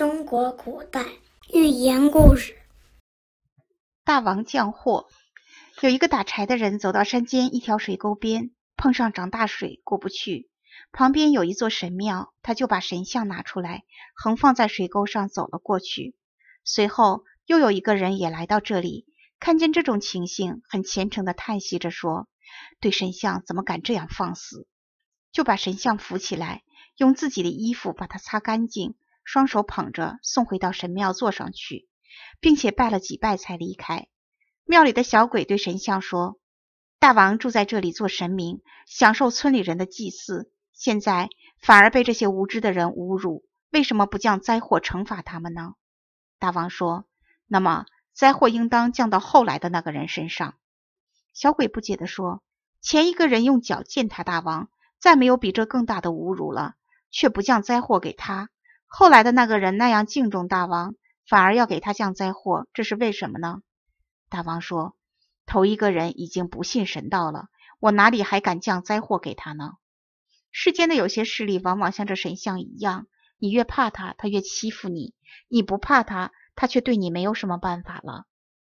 中国古代寓言故事：大王降祸。有一个打柴的人走到山间一条水沟边，碰上涨大水，过不去。旁边有一座神庙，他就把神像拿出来，横放在水沟上走了过去。随后又有一个人也来到这里，看见这种情形，很虔诚的叹息着说：“对神像怎么敢这样放肆？”就把神像扶起来，用自己的衣服把它擦干净。双手捧着送回到神庙坐上去，并且拜了几拜才离开。庙里的小鬼对神像说：“大王住在这里做神明，享受村里人的祭祀，现在反而被这些无知的人侮辱，为什么不降灾祸惩罚他们呢？”大王说：“那么灾祸应当降到后来的那个人身上。”小鬼不解地说：“前一个人用脚践踏大王，再没有比这更大的侮辱了，却不降灾祸给他。”后来的那个人那样敬重大王，反而要给他降灾祸，这是为什么呢？大王说：“头一个人已经不信神道了，我哪里还敢降灾祸给他呢？”世间的有些势力，往往像这神像一样，你越怕他，他越欺负你；你不怕他，他却对你没有什么办法了。